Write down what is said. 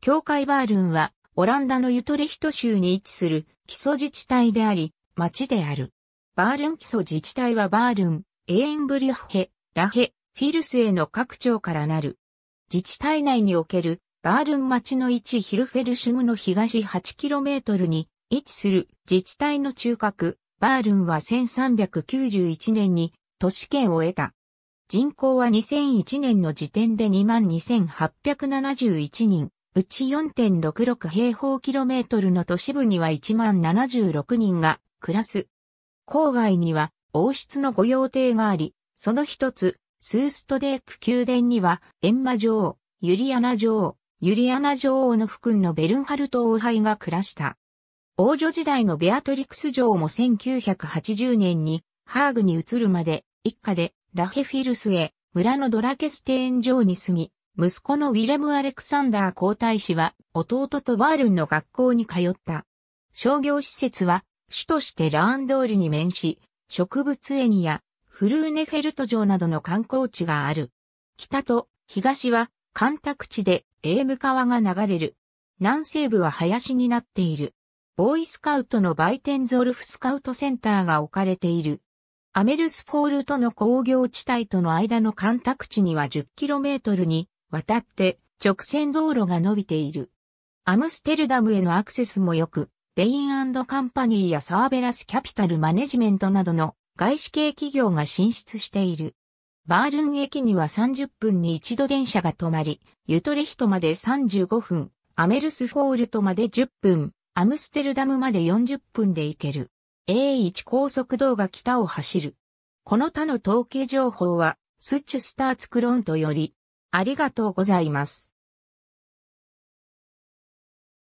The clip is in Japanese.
教会バールンは、オランダのユトレヒト州に位置する基礎自治体であり、町である。バールン基礎自治体はバールン、エーンブリュッヘ、ラヘ、フィルスへの各町からなる。自治体内におけるバールン町の置ヒルフェルシュムの東 8km に位置する自治体の中核、バールンは1391年に都市圏を得た。人口は2001年の時点で22,871人。うち4.66平方キロメートルの都市部には1万76人が暮らす。郊外には王室の御用邸があり、その一つ、スーストデーク宮殿には、エンマ女王、ユリアナ女王、ユリアナ女王の福君のベルンハルト王廃が暮らした。王女時代のベアトリクス女王も1980年にハーグに移るまで一家でラヘフィルスへ村のドラケステーン城に住み、息子のウィレム・アレクサンダー皇太子は弟とバールンの学校に通った。商業施設は主としてラーンドールに面し、植物園やフルーネフェルト城などの観光地がある。北と東は干拓地でエーム川が流れる。南西部は林になっている。ボーイスカウトのバイテンゾルフスカウトセンターが置かれている。アメルスフォールとの工業地帯との間の干拓地には 10km に渡って直線道路が伸びている。アムステルダムへのアクセスも良く、ベインカンパニーやサーベラスキャピタルマネジメントなどの外資系企業が進出している。バールン駅には30分に一度電車が止まり、ユトレヒトまで35分、アメルスフォールトまで10分、アムステルダムまで40分で行ける。A1 高速道が北を走る。この他の統計情報は、スチュスターツクロントより、ありがとうございます。